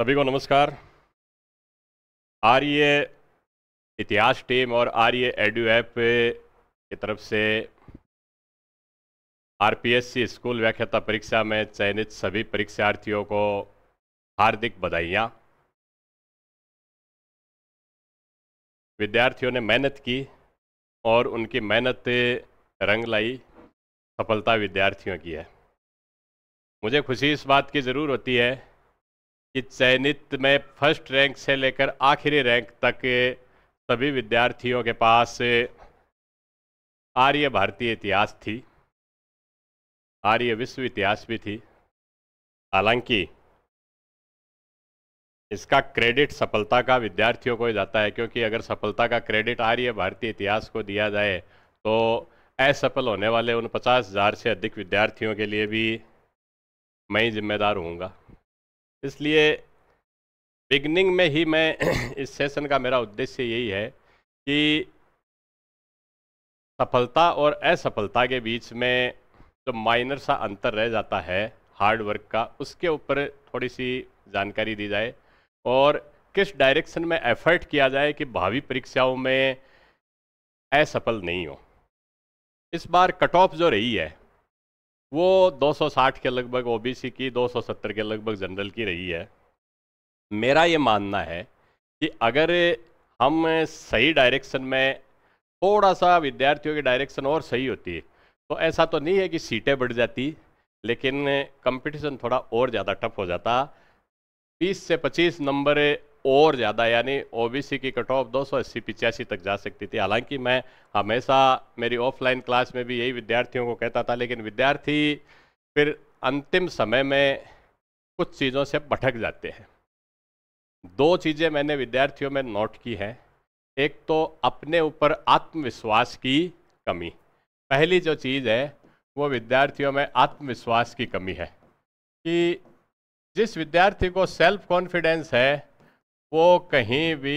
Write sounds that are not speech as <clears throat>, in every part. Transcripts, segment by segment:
सभी को नमस्कार आर्य इतिहास टीम और आर्य एडू ऐप की तरफ से आरपीएससी स्कूल व्याख्याता परीक्षा में चयनित सभी परीक्षार्थियों को हार्दिक बधाइयाँ विद्यार्थियों ने मेहनत की और उनकी मेहनत रंग लाई सफलता विद्यार्थियों की है मुझे खुशी इस बात की ज़रूर होती है कि चयनित में फर्स्ट रैंक से लेकर आखिरी रैंक तक सभी विद्यार्थियों के पास आर्य भारतीय इतिहास थी आर्य विश्व इतिहास भी थी हालांकि इसका क्रेडिट सफलता का विद्यार्थियों को ही जाता है क्योंकि अगर सफलता का क्रेडिट आर्य भारतीय इतिहास को दिया जाए तो असफल होने वाले उन पचास हज़ार से अधिक विद्यार्थियों के लिए भी मैं ही जिम्मेदार हूँगा इसलिए बिगनिंग में ही मैं <clears throat> इस सेशन का मेरा उद्देश्य यही है कि सफलता और असफलता के बीच में जो माइनर सा अंतर रह जाता है हार्ड वर्क का उसके ऊपर थोड़ी सी जानकारी दी जाए और किस डायरेक्शन में एफर्ट किया जाए कि भावी परीक्षाओं में असफल नहीं हो इस बार कट ऑफ जो रही है वो 260 के लगभग ओबीसी की 270 के लगभग जनरल की रही है मेरा ये मानना है कि अगर हम सही डायरेक्शन में थोड़ा सा विद्यार्थियों की डायरेक्शन और सही होती है तो ऐसा तो नहीं है कि सीटें बढ़ जाती लेकिन कंपटीशन थोड़ा और ज़्यादा टफ हो जाता 20 से 25 नंबर और ज़्यादा यानी ओबीसी की कट ऑफ दो सौ अस्सी पिचासी तक जा सकती थी हालांकि मैं हमेशा मेरी ऑफलाइन क्लास में भी यही विद्यार्थियों को कहता था लेकिन विद्यार्थी फिर अंतिम समय में कुछ चीज़ों से भटक जाते हैं दो चीज़ें मैंने विद्यार्थियों में नोट की हैं एक तो अपने ऊपर आत्मविश्वास की कमी पहली जो चीज़ है वो विद्यार्थियों में आत्मविश्वास की कमी है कि जिस विद्यार्थी को सेल्फ कॉन्फिडेंस है वो कहीं भी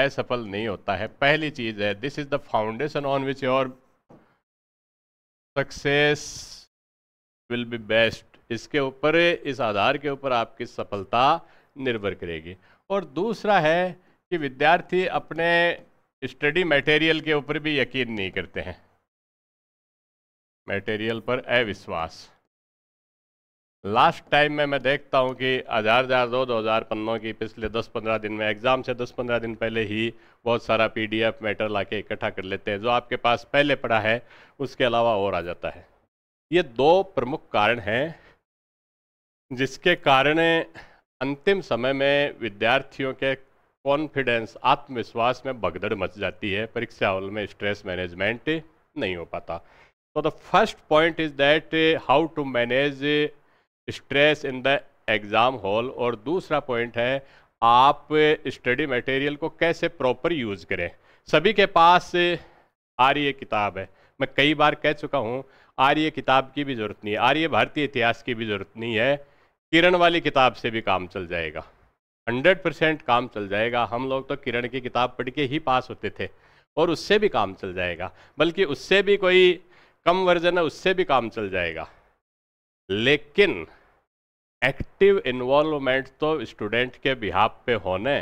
असफल नहीं होता है पहली चीज़ है this is the foundation on which your success will be based इसके ऊपर इस आधार के ऊपर आपकी सफलता निर्भर करेगी और दूसरा है कि विद्यार्थी अपने स्टडी मटेरियल के ऊपर भी यकीन नहीं करते हैं मटेरियल पर अविश्वास लास्ट टाइम में मैं देखता हूँ कि हज़ार हज़ार दो दो हज़ार पन्नों की पिछले दस पंद्रह दिन में एग्ज़ाम से दस पंद्रह दिन पहले ही बहुत सारा पीडीएफ मैटर लाके इकट्ठा कर लेते हैं जो आपके पास पहले पड़ा है उसके अलावा और आ जाता है ये दो प्रमुख कारण हैं जिसके कारण अंतिम समय में विद्यार्थियों के कॉन्फिडेंस आत्मविश्वास में भगदड़ मच जाती है परीक्षा हॉल में स्ट्रेस मैनेजमेंट नहीं हो पाता तो the first point is that how to manage stress in the exam hall और दूसरा पॉइंट है आप स्टडी मटेरियल को कैसे प्रॉपर यूज़ करें सभी के पास आर ये किताब है मैं कई बार कह चुका हूँ आर ये किताब की भी ज़रूरत नहीं है आर ये भारतीय इतिहास की भी ज़रूरत नहीं है किरण वाली किताब से भी काम चल जाएगा हंड्रेड परसेंट काम चल जाएगा हम लोग तो किरण की किताब पढ़ के ही पास होते थे और उससे भी काम चल जाएगा बल्कि उससे भी कोई कम वर्जन है उससे भी काम चल जाएगा लेकिन एक्टिव इन्वॉल्वमेंट तो स्टूडेंट के बिहाफ पे होने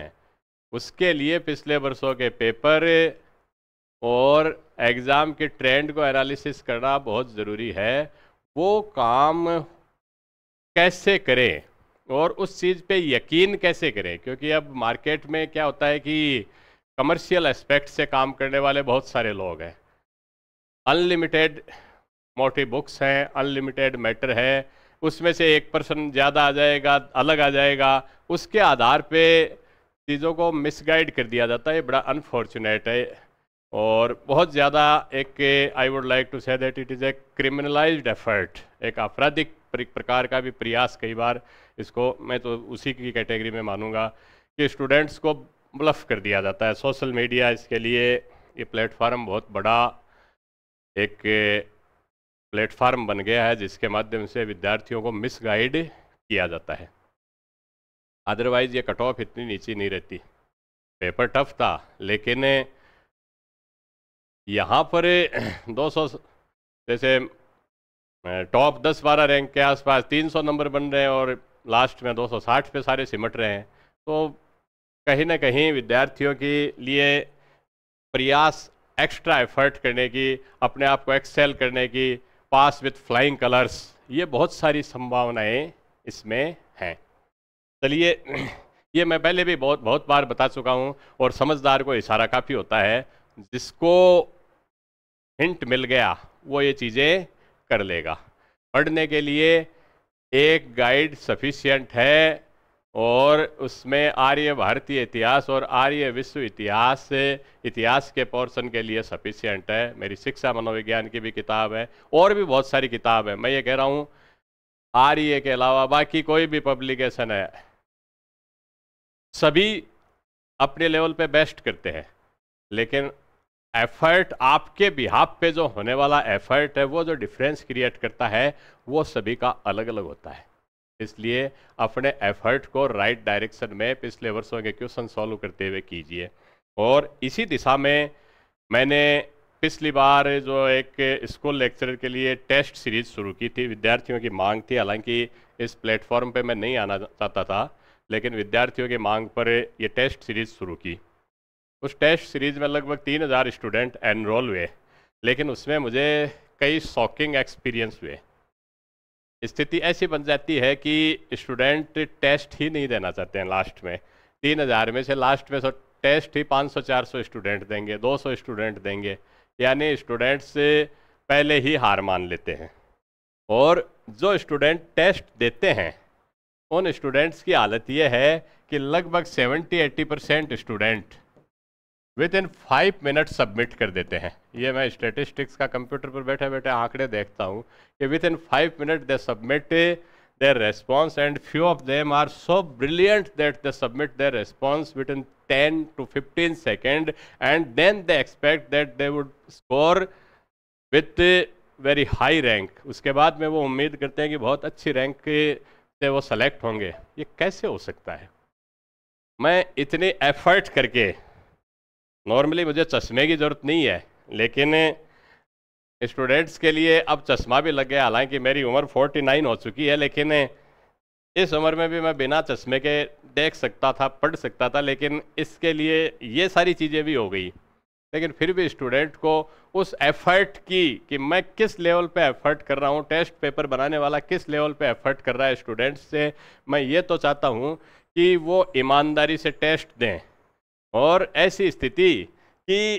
उसके लिए पिछले वर्षों के पेपर और एग्ज़ाम के ट्रेंड को एनालिसिस करना बहुत ज़रूरी है वो काम कैसे करें और उस चीज़ पे यकीन कैसे करें क्योंकि अब मार्केट में क्या होता है कि कमर्शियल एस्पेक्ट से काम करने वाले बहुत सारे लोग हैं अनलिमिटेड मोटी बुक्स हैं अनलिमिटेड मैटर है उसमें से एक पर्सन ज़्यादा आ जाएगा अलग आ जाएगा उसके आधार पे चीज़ों को मिसगाइड कर दिया जाता है ये बड़ा अनफॉर्चुनेट है और बहुत ज़्यादा एक I would like to say that it is a criminalised effort एक आपराधिक प्रकार का भी प्रयास कई बार इसको मैं तो उसी की कैटेगरी में मानूंगा कि स्टूडेंट्स को ब्लफ कर दिया जाता है सोशल मीडिया इसके लिए ये प्लेटफार्म बहुत बड़ा एक प्लेटफार्म बन गया है जिसके माध्यम से विद्यार्थियों को मिसगाइड किया जाता है अदरवाइज़ ये कट ऑफ इतनी नीचे नहीं रहती पेपर टफ था लेकिन यहाँ पर 200 जैसे टॉप 10 बारह रैंक के आसपास 300 नंबर बन रहे हैं और लास्ट में 260 पे सारे सिमट रहे हैं तो कहीं ना कहीं विद्यार्थियों के लिए प्रयास एक्स्ट्रा एफर्ट करने की अपने आप को एक्सेल करने की पास विथ फ्लाइंग कलर्स ये बहुत सारी संभावनाएं इसमें हैं चलिए <clears throat> ये मैं पहले भी बहुत बहुत बार बता चुका हूँ और समझदार को इशारा काफ़ी होता है जिसको हिंट मिल गया वो ये चीज़ें कर लेगा पढ़ने के लिए एक गाइड सफिशियंट है और उसमें आर्य भारतीय इतिहास और आर्य विश्व इतिहास से इतिहास के पोर्सन के लिए सफिशियंट है मेरी शिक्षा मनोविज्ञान की भी किताब है और भी बहुत सारी किताब है मैं ये कह रहा हूँ आर्य के अलावा बाकी कोई भी पब्लिकेशन है सभी अपने लेवल पे बेस्ट करते हैं लेकिन एफर्ट आपके बिहाब पे जो होने वाला एफर्ट है वो जो डिफरेंस क्रिएट करता है वो सभी का अलग अलग होता है इसलिए अपने एफर्ट को राइट डायरेक्शन में पिछले वर्षों के क्वेश्चन सॉल्व करते हुए कीजिए और इसी दिशा में मैंने पिछली बार जो एक स्कूल लेक्चर के लिए टेस्ट सीरीज शुरू की थी विद्यार्थियों की मांग थी हालांकि इस प्लेटफॉर्म पे मैं नहीं आना चाहता था लेकिन विद्यार्थियों की मांग पर ये टेस्ट सीरीज़ शुरू की उस टेस्ट सीरीज़ में लगभग तीन हज़ार स्टूडेंट एनरोल हुए लेकिन उसमें मुझे कई शॉकिंग एक्सपीरियंस हुए स्थिति ऐसी बन जाती है कि स्टूडेंट टेस्ट ही नहीं देना चाहते हैं लास्ट में तीन हज़ार में से लास्ट में सो टेस्ट ही पाँच सौ चार सौ स्टूडेंट देंगे दो सौ स्टूडेंट देंगे यानी स्टूडेंट से पहले ही हार मान लेते हैं और जो स्टूडेंट टेस्ट देते हैं उन स्टूडेंट्स की हालत यह है कि लगभग seventy eighty percent student within five minute submit कर देते हैं ये मैं स्टेटिस्टिक्स का कंप्यूटर पर बैठे बैठे आंकड़े देखता हूँ कि within five minute they submit their response and few of them are so brilliant that they submit their response within ten to fifteen second and then they expect that they would score with very high rank उसके बाद में वो उम्मीद करते हैं कि बहुत अच्छी रैंक से वो सेलेक्ट होंगे ये कैसे हो सकता है मैं इतने एफर्ट करके नॉर्मली मुझे चश्मे की ज़रूरत नहीं है लेकिन स्टूडेंट्स के लिए अब चश्मा भी लग गया हालांकि मेरी उम्र 49 हो चुकी है लेकिन इस उम्र में भी मैं बिना चश्मे के देख सकता था पढ़ सकता था लेकिन इसके लिए ये सारी चीज़ें भी हो गई लेकिन फिर भी स्टूडेंट को उस एफर्ट की कि मैं किस लेवल पे एफर्ट कर रहा हूँ टेस्ट पेपर बनाने वाला किस लेवल पे एफर्ट कर रहा है स्टूडेंट्स से मैं ये तो चाहता हूँ कि वो ईमानदारी से टेस्ट दें और ऐसी स्थिति कि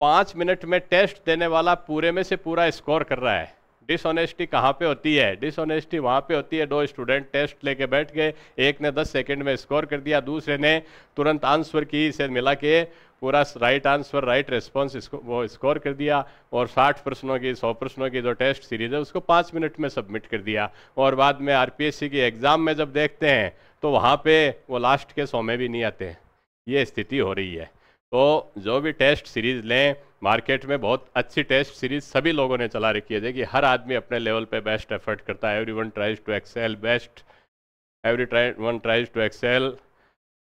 पाँच मिनट में टेस्ट देने वाला पूरे में से पूरा स्कोर कर रहा है डिसऑनेस्टी कहाँ पे होती है डिसऑनेस्टी वहाँ पे होती है दो स्टूडेंट टेस्ट लेके बैठ गए एक ने दस सेकंड में स्कोर कर दिया दूसरे ने तुरंत आंसर की से मिला के पूरा राइट आंसर राइट रिस्पॉन्स वो स्कोर कर दिया और 60 प्रश्नों की 100 प्रश्नों की जो टेस्ट सीरीज है उसको पाँच मिनट में सबमिट कर दिया और बाद में आर की एग्ज़ाम में जब देखते हैं तो वहाँ पर वो लास्ट के सौ में भी नहीं आते हैं ये स्थिति हो रही है तो जो भी टेस्ट सीरीज़ लें मार्केट में बहुत अच्छी टेस्ट सीरीज़ सभी लोगों ने चला रखी है देखिए हर आदमी अपने लेवल पे बेस्ट एफर्ट करता है everyone tries to excel best everyone tries to excel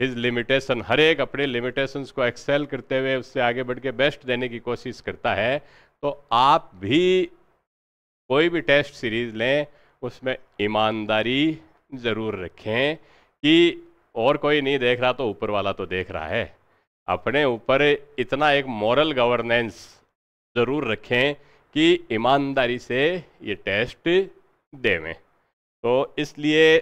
his limitation हर एक अपने लिमिटेशंस को एक्सेल करते हुए उससे आगे बढ़ के बेस्ट देने की कोशिश करता है तो आप भी कोई भी टेस्ट सीरीज़ लें उसमें ईमानदारी ज़रूर रखें कि और कोई नहीं देख रहा तो ऊपर वाला तो देख रहा है अपने ऊपर इतना एक मॉरल गवर्नेंस ज़रूर रखें कि ईमानदारी से ये टेस्ट देवें तो इसलिए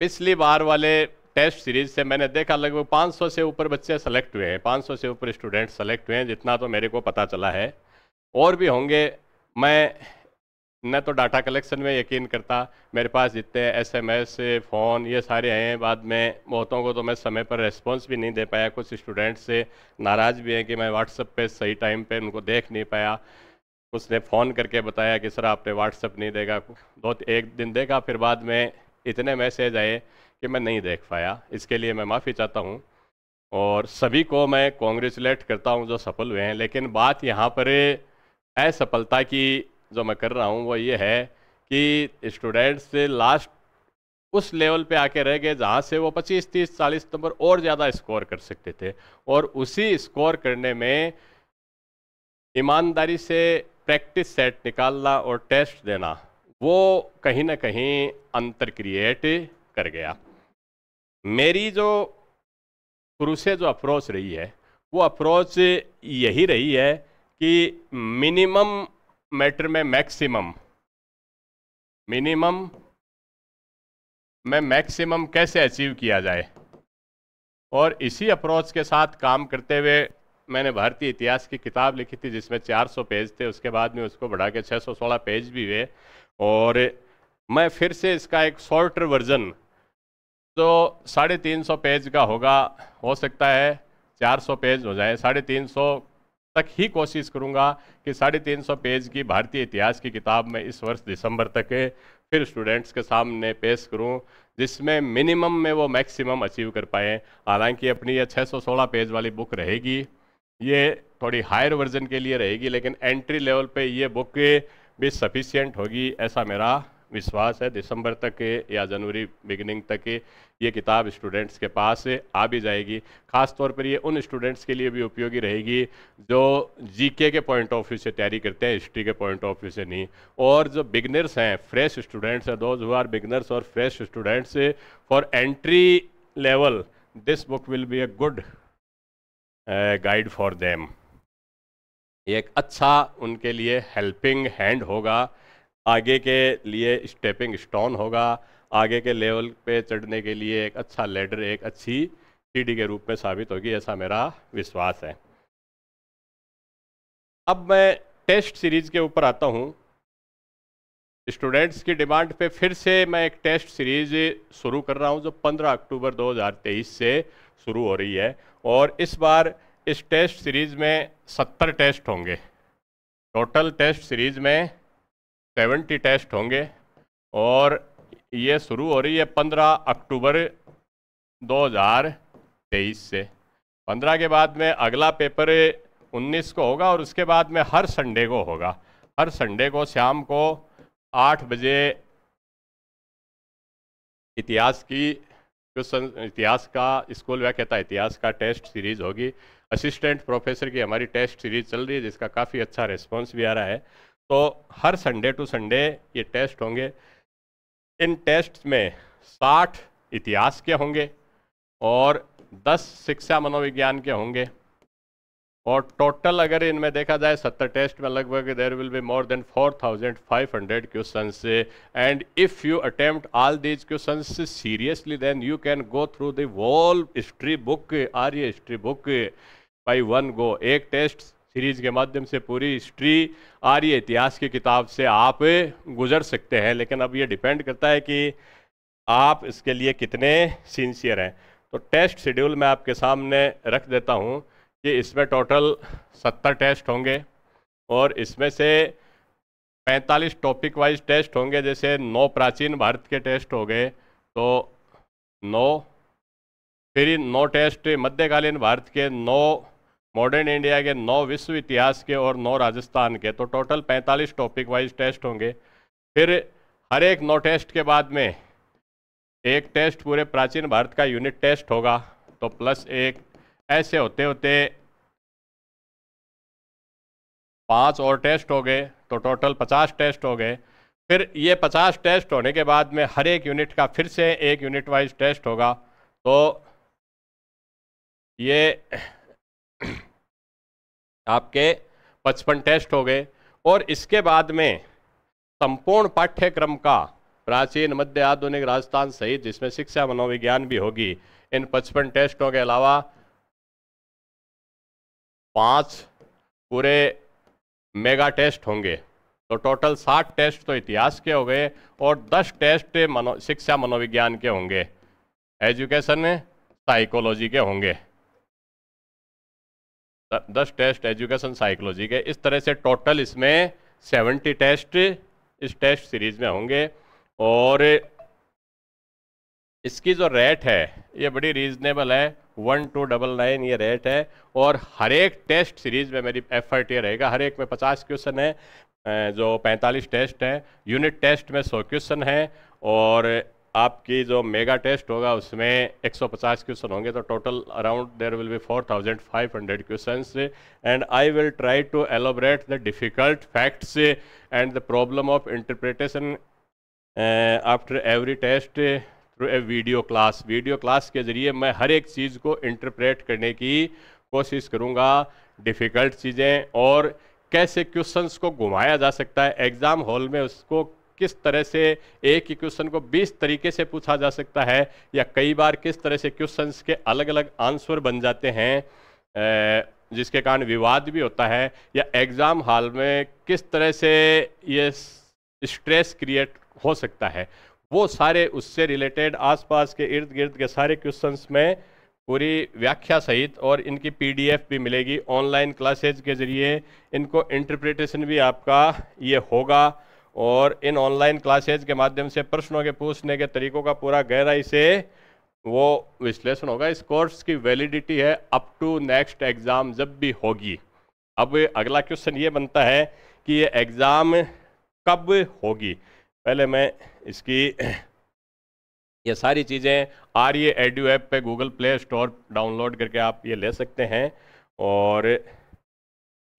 पिछली बार वाले टेस्ट सीरीज से मैंने देखा लगभग 500 से ऊपर बच्चे सेलेक्ट हुए हैं 500 से ऊपर स्टूडेंट सेलेक्ट हुए हैं जितना तो मेरे को पता चला है और भी होंगे मैं न तो डाटा कलेक्शन में यकीन करता मेरे पास जितने एस एम एस फ़ोन ये सारे हैं बाद में बहुतों को तो मैं समय पर रेस्पॉन्स भी नहीं दे पाया कुछ स्टूडेंट्स से नाराज़ भी हैं कि मैं व्हाट्सअप पे सही टाइम पे उनको देख नहीं पाया उसने फ़ोन करके बताया कि सर आपने व्हाट्सअप नहीं देगा दो एक दिन देगा फिर बाद में इतने मैसेज आए कि मैं नहीं देख पाया इसके लिए मैं माफ़ी चाहता हूँ और सभी को मैं कॉन्ग्रेचुलेट करता हूँ जो सफल हुए हैं लेकिन बात यहाँ पर असफलता की जो मैं कर रहा हूँ वो ये है कि स्टूडेंट्स से लास्ट उस लेवल पे आके रह गए जहाँ से वो 25, 30, 40 नंबर और ज़्यादा स्कोर कर सकते थे और उसी स्कोर करने में ईमानदारी से प्रैक्टिस सेट निकालना और टेस्ट देना वो कहीं ना कहीं अंतर क्रिएट कर गया मेरी जो शुरू से जो अप्रोच रही है वो अप्रोच यही रही है कि मिनिमम मैटर में मैक्सिमम मिनिमम में मैक्सिमम कैसे अचीव किया जाए और इसी अप्रोच के साथ काम करते हुए मैंने भारतीय इतिहास की किताब लिखी थी जिसमें 400 पेज थे उसके बाद में उसको बढ़ा के 616 पेज भी हुए और मैं फिर से इसका एक शॉर्टर वर्जन तो साढ़े तीन सौ पेज का होगा हो सकता है 400 पेज हो जाए साढ़े तीन सौ तक ही कोशिश करूंगा कि साढ़े तीन सौ पेज की भारतीय इतिहास की किताब मैं इस वर्ष दिसंबर तक फिर स्टूडेंट्स के सामने पेश करूँ जिसमें मिनिमम में वो मैक्सिमम अचीव कर पाए हालांकि अपनी ये 616 पेज वाली बुक रहेगी ये थोड़ी हायर वर्जन के लिए रहेगी लेकिन एंट्री लेवल पे ये बुक भी सफिशियंट होगी ऐसा मेरा विश्वास है दिसंबर तक के या जनवरी बिगिनिंग तक के ये किताब स्टूडेंट्स के पास आ भी जाएगी ख़ास तौर पर ये उन स्टूडेंट्स के लिए भी उपयोगी रहेगी जो जीके के पॉइंट ऑफ व्यू से तैयारी करते हैं हिस्ट्री के पॉइंट ऑफ व्यू से नहीं और जो बिगनर्स हैं फ्रेश स्टूडेंट्स हैं दोज हु आर बिगनर्स और fresh students for entry level this book will be a good guide for them एक अच्छा उनके लिए हेल्पिंग हैंड होगा आगे के लिए स्टेपिंग स्टोन होगा आगे के लेवल पे चढ़ने के लिए एक अच्छा लेडर एक अच्छी सीढ़ी के रूप में साबित होगी ऐसा मेरा विश्वास है अब मैं टेस्ट सीरीज़ के ऊपर आता हूँ स्टूडेंट्स की डिमांड पे फिर से मैं एक टेस्ट सीरीज़ शुरू कर रहा हूँ जो 15 अक्टूबर 2023 से शुरू हो रही है और इस बार इस टेस्ट सीरीज़ में 70 टेस्ट होंगे टोटल टेस्ट सीरीज़ में सेवेंटी टेस्ट होंगे और ये शुरू हो रही है पंद्रह अक्टूबर दो हजार तेईस से पंद्रह के बाद में अगला पेपर उन्नीस को होगा और उसके बाद में हर संडे को होगा हर संडे को शाम को आठ बजे इतिहास की क्वेश्चन इतिहास का स्कूल कहता इतिहास का टेस्ट सीरीज़ होगी असिस्टेंट प्रोफेसर की हमारी टेस्ट सीरीज़ चल रही है जिसका काफ़ी अच्छा रिस्पांस भी आ रहा है तो हर संडे टू संडे ये टेस्ट होंगे इन टेस्ट में 60 इतिहास के होंगे और 10 शिक्षा मनोविज्ञान के होंगे और टोटल अगर इनमें देखा जाए 70 टेस्ट में लगभग there will be more than 4,500 question and if you attempt all these question seriously then you can go through दॉल history book Arya history book by one go एक टेस्ट सीरीज के माध्यम से पूरी हिस्ट्री आर्य इतिहास की किताब से आप गुजर सकते हैं लेकिन अब ये डिपेंड करता है कि आप इसके लिए कितने सिंसियर हैं तो टेस्ट शेड्यूल मैं आपके सामने रख देता हूँ कि इसमें टोटल सत्तर टेस्ट होंगे और इसमें से पैंतालीस टॉपिक वाइज टेस्ट होंगे जैसे नौ प्राचीन भारत के टेस्ट हो गए तो नौ फिर नौ टेस्ट मध्यकालीन भारत के नौ मॉडर्न इंडिया के नौ विश्व इतिहास के और नौ राजस्थान के तो टोटल 45 टॉपिक वाइज टेस्ट होंगे फिर हर एक नौ टेस्ट के बाद में एक टेस्ट पूरे प्राचीन भारत का यूनिट टेस्ट होगा तो प्लस एक ऐसे होते होते पांच और टेस्ट हो गए तो टोटल पचास टेस्ट हो गए फिर ये पचास टेस्ट होने के बाद में हर एक यूनिट का फिर से एक यूनिट वाइज टेस्ट होगा तो ये <clears throat> आपके पचपन टेस्ट हो गए और इसके बाद में संपूर्ण पाठ्यक्रम का प्राचीन मध्य आधुनिक राजस्थान सहित जिसमें शिक्षा मनोविज्ञान भी होगी इन पचपन टेस्टों के अलावा पांच पूरे मेगा टेस्ट होंगे तो टोटल साठ टेस्ट तो इतिहास के हो गए और दस टेस्ट मनो शिक्षा मनोविज्ञान के होंगे एजुकेशन साइकोलॉजी के होंगे दस टेस्ट एजुकेशन साइकोलॉजी के इस तरह से टोटल इसमें सेवेंटी टेस्ट इस टेस्ट सीरीज में होंगे और इसकी जो रेट है ये बड़ी रीजनेबल है वन टू डबल नाइन ये रेट है और हर एक टेस्ट सीरीज में मेरी एफर्ट ये रहेगा हर एक में पचास क्वेश्चन है जो पैंतालीस टेस्ट हैं यूनिट टेस्ट में सौ क्वेश्चन है और आपकी जो मेगा टेस्ट होगा उसमें 150 क्वेश्चन होंगे तो total around there will be 4,500 questions and I will try to elaborate the difficult facts and the problem of interpretation after every test through a video class video class के ज़रिए मैं हर एक चीज़ को interpret करने की कोशिश करूँगा डिफ़िकल्ट चीज़ें और कैसे क्वेश्चंस को घुमाया जा सकता है एग्ज़ाम हॉल में उसको किस तरह से एक ही क्वेश्चन को 20 तरीके से पूछा जा सकता है या कई बार किस तरह से क्वेश्चंस के अलग अलग आंसर बन जाते हैं जिसके कारण विवाद भी होता है या एग्ज़ाम हॉल में किस तरह से ये स्ट्रेस क्रिएट हो सकता है वो सारे उससे रिलेटेड आसपास के इर्द गिर्द के सारे क्वेश्चंस में पूरी व्याख्या सहित और इनकी पीडीएफ भी मिलेगी ऑनलाइन क्लासेज के ज़रिए इनको इंटरप्रिटेशन भी आपका ये होगा और इन ऑनलाइन क्लासेज के माध्यम से प्रश्नों के पूछने के तरीकों का पूरा गहराई से वो विश्लेषण होगा इस कोर्स की वैलिडिटी है अप टू नेक्स्ट एग्ज़ाम जब भी होगी अब अगला क्वेश्चन ये बनता है कि ये एग्ज़ाम कब होगी पहले मैं इसकी <clears throat> ये सारी चीज़ें आर ये एडू ऐप पे गूगल प्ले स्टोर डाउनलोड करके आप ये ले सकते हैं और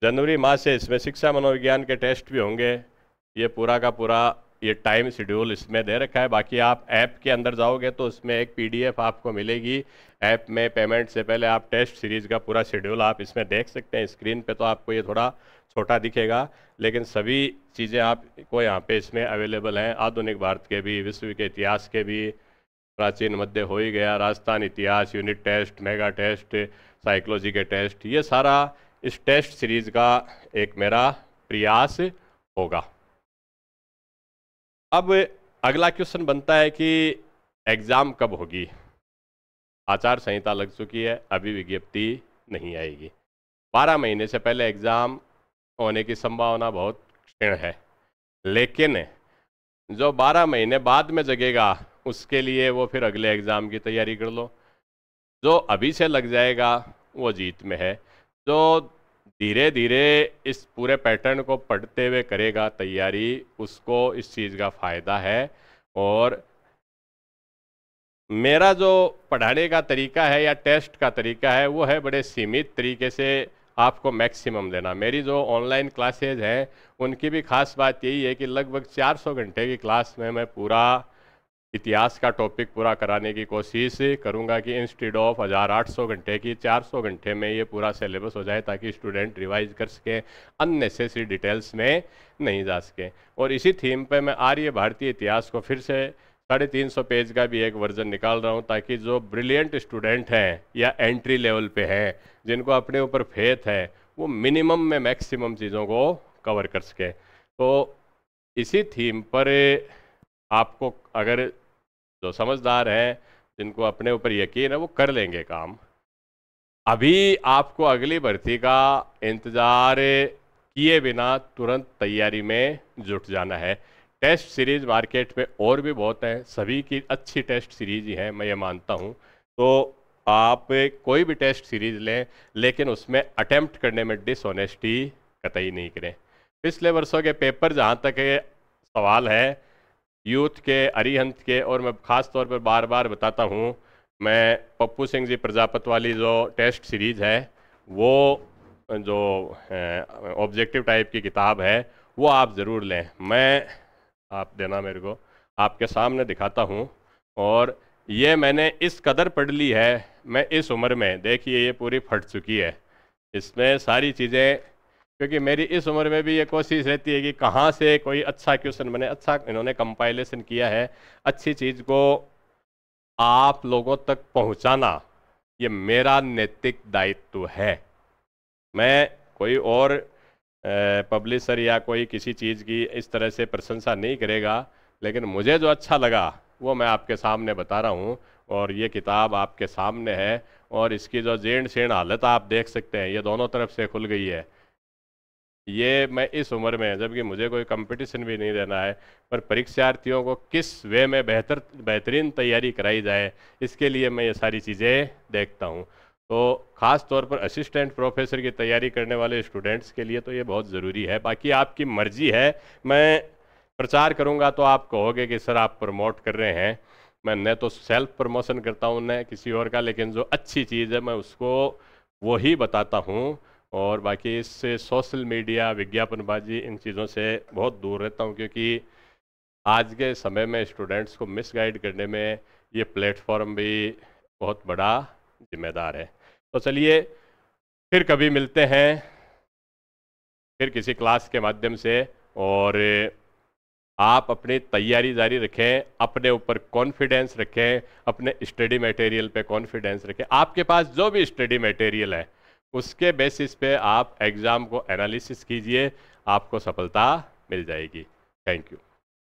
जनवरी माह से इसमें शिक्षा मनोविज्ञान के टेस्ट भी होंगे ये पूरा का पूरा ये टाइम शेड्यूल इसमें दे रखा है बाकी आप ऐप के अंदर जाओगे तो उसमें एक पीडीएफ आपको मिलेगी ऐप में पेमेंट से पहले आप टेस्ट सीरीज़ का पूरा शेड्यूल आप इसमें देख सकते हैं स्क्रीन पे तो आपको ये थोड़ा छोटा दिखेगा लेकिन सभी चीज़ें आपको यहाँ पे इसमें अवेलेबल हैं आधुनिक भारत के भी विश्व के इतिहास के भी प्राचीन मध्य हो ही गया राजस्थान इतिहास unit test mega test psychology के टेस्ट ये सारा इस टेस्ट सीरीज़ का एक मेरा प्रयास होगा अब अगला क्वेश्चन बनता है कि एग्ज़ाम कब होगी आचार संहिता लग चुकी है अभी विज्ञप्ति नहीं आएगी बारह महीने से पहले एग्ज़ाम होने की संभावना बहुत क्षीण है लेकिन जो बारह महीने बाद में जगेगा उसके लिए वो फिर अगले एग्ज़ाम की तैयारी कर लो जो अभी से लग जाएगा वो जीत में है जो धीरे धीरे इस पूरे पैटर्न को पढ़ते हुए करेगा तैयारी उसको इस चीज़ का फ़ायदा है और मेरा जो पढ़ाने का तरीका है या टेस्ट का तरीका है वो है बड़े सीमित तरीके से आपको मैक्सिमम देना मेरी जो ऑनलाइन क्लासेज हैं उनकी भी खास बात यही है कि लगभग 400 घंटे की क्लास में मैं पूरा इतिहास का टॉपिक पूरा कराने की कोशिश करूंगा कि इंस्टीड ऑफ हज़ार आठ सौ घंटे की चार सौ घंटे में ये पूरा सिलेबस हो जाए ताकि स्टूडेंट रिवाइज कर सकें अननेसेसरी डिटेल्स में नहीं जा सकें और इसी थीम पे मैं आर्य भारतीय इतिहास को फिर से साढ़े तीन सौ पेज का भी एक वर्जन निकाल रहा हूँ ताकि जो ब्रिलियंट स्टूडेंट हैं या एंट्री लेवल पे हैं जिनको अपने ऊपर फेथ है वो मिनिमम में मैक्सिमम चीज़ों को कवर कर सकें तो इसी थीम पर आपको अगर जो समझदार हैं जिनको अपने ऊपर यकीन है वो कर लेंगे काम अभी आपको अगली भर्ती का इंतज़ार किए बिना तुरंत तैयारी में जुट जाना है टेस्ट सीरीज़ मार्केट में और भी बहुत हैं सभी की अच्छी टेस्ट सीरीज ही हैं मैं ये मानता हूँ तो आप कोई भी टेस्ट सीरीज़ लें लेकिन उसमें अटेम्प्ट करने में डिसऑनेस्टी कतई नहीं करें पिछले वर्षों के पेपर जहाँ तक सवाल है यूथ के अरिहंत के और मैं ख़ास तौर पर बार बार बताता हूँ मैं पप्पू सिंह जी प्रजापत वाली जो टेस्ट सीरीज़ है वो जो ऑब्जेक्टिव टाइप की किताब है वो आप ज़रूर लें मैं आप देना मेरे को आपके सामने दिखाता हूँ और ये मैंने इस कदर पढ़ ली है मैं इस उम्र में देखिए ये पूरी फट चुकी है इसमें सारी चीज़ें क्योंकि मेरी इस उम्र में भी ये कोशिश रहती है कि कहाँ से कोई अच्छा क्वेश्चन बने अच्छा इन्होंने कंपाइलेशन किया है अच्छी चीज़ को आप लोगों तक पहुँचाना ये मेरा नैतिक दायित्व है मैं कोई और पब्लिशर या कोई किसी चीज़ की इस तरह से प्रशंसा नहीं करेगा लेकिन मुझे जो अच्छा लगा वो मैं आपके सामने बता रहा हूँ और ये किताब आपके सामने है और इसकी जो जीर्ण शीर्ण हालत आप देख सकते हैं ये दोनों तरफ से खुल गई है ये मैं इस उम्र में जबकि मुझे कोई कंपटीशन भी नहीं देना है पर परीक्षार्थियों को किस वे में बेहतर बेहतरीन तैयारी कराई जाए इसके लिए मैं ये सारी चीज़ें देखता हूँ तो ख़ास तौर पर असिस्टेंट प्रोफेसर की तैयारी करने वाले स्टूडेंट्स के लिए तो ये बहुत ज़रूरी है बाकी आपकी मर्जी है मैं प्रचार करूँगा तो आप कहोगे कि सर आप प्रमोट कर रहे हैं मैं न तो सेल्फ प्रमोशन करता हूँ न किसी और का लेकिन जो अच्छी चीज़ है मैं उसको वो ही बताता हूँ और बाकी इससे सोशल मीडिया विज्ञापनबाजी इन चीज़ों से बहुत दूर रहता हूँ क्योंकि आज के समय में स्टूडेंट्स को मिसगाइड करने में ये प्लेटफॉर्म भी बहुत बड़ा जिम्मेदार है तो चलिए फिर कभी मिलते हैं फिर किसी क्लास के माध्यम से और आप अपनी तैयारी जारी रखें अपने ऊपर कॉन्फिडेंस रखें अपने स्टडी मटेरियल पे कॉन्फिडेंस रखें आपके पास जो भी स्टडी मटेरियल है उसके बेसिस पे आप एग्ज़ाम को एनालिसिस कीजिए आपको सफलता मिल जाएगी थैंक यू